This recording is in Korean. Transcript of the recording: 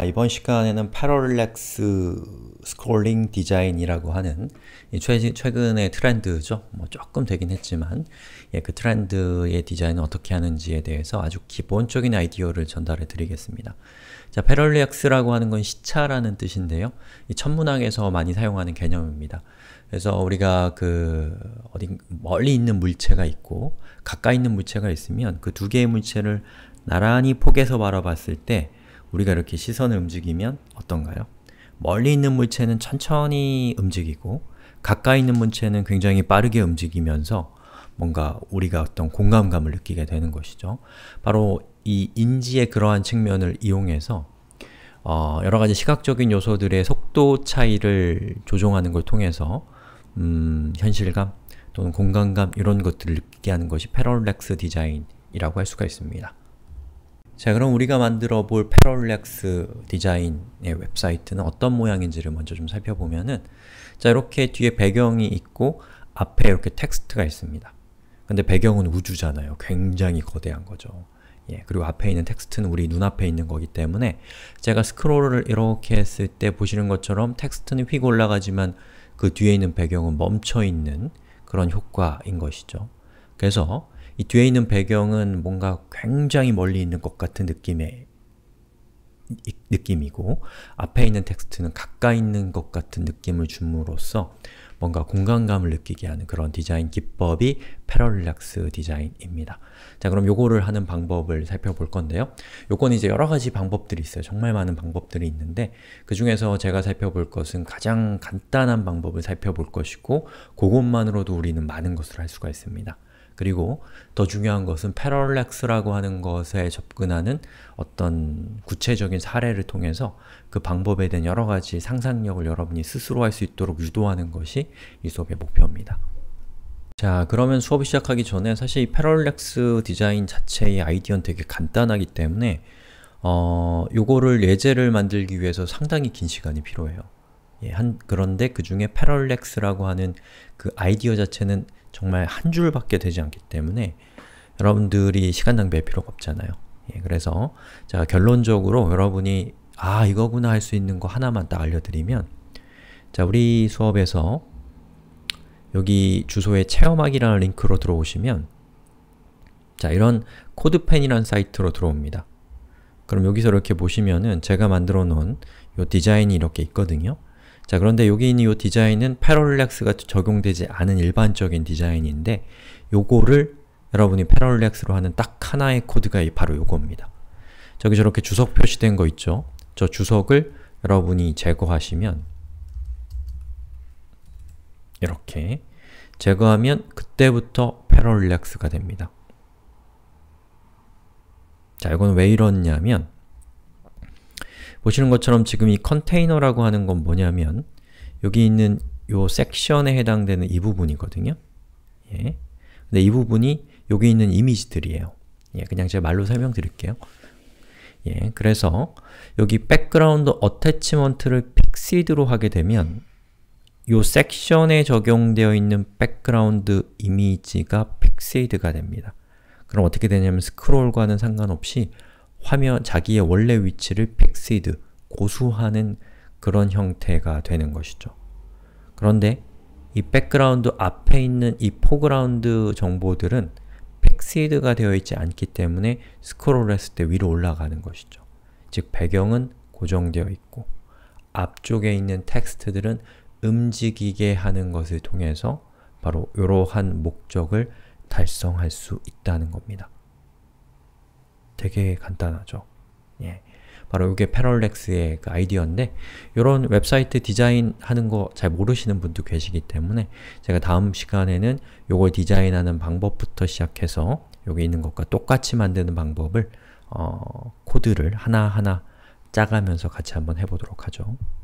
아, 이번 시간에는 패럴렉스 스컬링 디자인이라고 하는 최, 근의 트렌드죠. 뭐 조금 되긴 했지만 예, 그 트렌드의 디자인을 어떻게 하는지에 대해서 아주 기본적인 아이디어를 전달해 드리겠습니다. 자, 패럴렉스라고 하는 건 시차라는 뜻인데요. 이 천문학에서 많이 사용하는 개념입니다. 그래서 우리가 그 어딘 멀리 있는 물체가 있고 가까이 있는 물체가 있으면 그 두 개의 물체를 나란히 폭에서 바라봤을 때 우리가 이렇게 시선을 움직이면 어떤가요? 멀리 있는 물체는 천천히 움직이고 가까이 있는 물체는 굉장히 빠르게 움직이면서 뭔가 우리가 어떤 공감감을 느끼게 되는 것이죠. 바로 이 인지의 그러한 측면을 이용해서 어, 여러 가지 시각적인 요소들의 속도 차이를 조종하는 걸 통해서 음, 현실감 또는 공간감 이런 것들을 느끼게 하는 것이 패럴렉스 디자인이라고 할 수가 있습니다. 자 그럼 우리가 만들어 볼 패럴렉스 디자인의 웹사이트는 어떤 모양인지를 먼저 좀 살펴보면은 자 이렇게 뒤에 배경이 있고 앞에 이렇게 텍스트가 있습니다. 근데 배경은 우주잖아요. 굉장히 거대한 거죠. 예, 그리고 앞에 있는 텍스트는 우리 눈앞에 있는 거기 때문에 제가 스크롤을 이렇게 했을 때 보시는 것처럼 텍스트는 휙 올라가지만 그 뒤에 있는 배경은 멈춰있는 그런 효과인 것이죠. 그래서 이 뒤에 있는 배경은 뭔가 굉장히 멀리 있는 것 같은 느낌의 이, 느낌이고 앞에 있는 텍스트는 가까이 있는 것 같은 느낌을 줌으로써 뭔가 공간감을 느끼게 하는 그런 디자인 기법이 패럴락스 디자인입니다. 자 그럼 요거를 하는 방법을 살펴볼 건데요. 요건 이제 여러가지 방법들이 있어요. 정말 많은 방법들이 있는데 그 중에서 제가 살펴볼 것은 가장 간단한 방법을 살펴볼 것이고 그것만으로도 우리는 많은 것을 할 수가 있습니다. 그리고 더 중요한 것은 패럴렉스라고 하는 것에 접근하는 어떤 구체적인 사례를 통해서 그 방법에 대한 여러 가지 상상력을 여러분이 스스로 할 수 있도록 유도하는 것이 이 수업의 목표입니다. 자, 그러면 수업 시작하기 전에 사실 이 패럴렉스 디자인 자체의 아이디어는 되게 간단하기 때문에 어, 요거를 예제를 만들기 위해서 상당히 긴 시간이 필요해요. 예, 한, 그런데 그 중에 패럴렉스라고 하는 그 아이디어 자체는 정말 한 줄밖에 되지 않기 때문에 여러분들이 시간 낭비할 필요가 없잖아요. 예, 그래서 제가 결론적으로 여러분이 아 이거구나 할 수 있는 거 하나만 딱 알려드리면 자 우리 수업에서 여기 주소에 체험하기라는 링크로 들어오시면 자 이런 코드펜이라는 사이트로 들어옵니다. 그럼 여기서 이렇게 보시면은 제가 만들어 놓은 요 디자인이 이렇게 있거든요. 자 그런데 여기 있는 이 디자인은 패럴렉스가 적용되지 않은 일반적인 디자인인데 요거를 여러분이 패럴렉스로 하는 딱 하나의 코드가 바로 요겁니다. 저기 저렇게 주석 표시된 거 있죠? 저 주석을 여러분이 제거하시면 이렇게 제거하면 그때부터 패럴렉스가 됩니다. 자, 이건 왜 이러냐면 보시는 것처럼 지금 이 컨테이너라고 하는 건 뭐냐면 여기 있는 요 섹션에 해당되는 이 부분이거든요. 예. 근데 이 부분이 여기 있는 이미지들이에요. 예, 그냥 제가 말로 설명드릴게요. 예, 그래서 여기 백그라운드 어태치먼트를 픽시드로 하게 되면 요 섹션에 적용되어 있는 백그라운드 이미지가 픽시드가 됩니다. 그럼 어떻게 되냐면 스크롤과는 상관없이 화면 자기의 원래 위치를 백시드, 고수하는 그런 형태가 되는 것이죠. 그런데 이 백그라운드 앞에 있는 이 포그라운드 정보들은 백시드가 되어 있지 않기 때문에 스크롤 했을 때 위로 올라가는 것이죠. 즉 배경은 고정되어 있고 앞쪽에 있는 텍스트들은 움직이게 하는 것을 통해서 바로 이러한 목적을 달성할 수 있다는 겁니다. 되게 간단하죠. 예. 바로 이게 패럴렉스의 그 아이디어인데 이런 웹사이트 디자인하는 거 잘 모르시는 분도 계시기 때문에 제가 다음 시간에는 요걸 디자인하는 방법부터 시작해서 여기 있는 것과 똑같이 만드는 방법을 어, 코드를 하나하나 짜가면서 같이 한번 해보도록 하죠.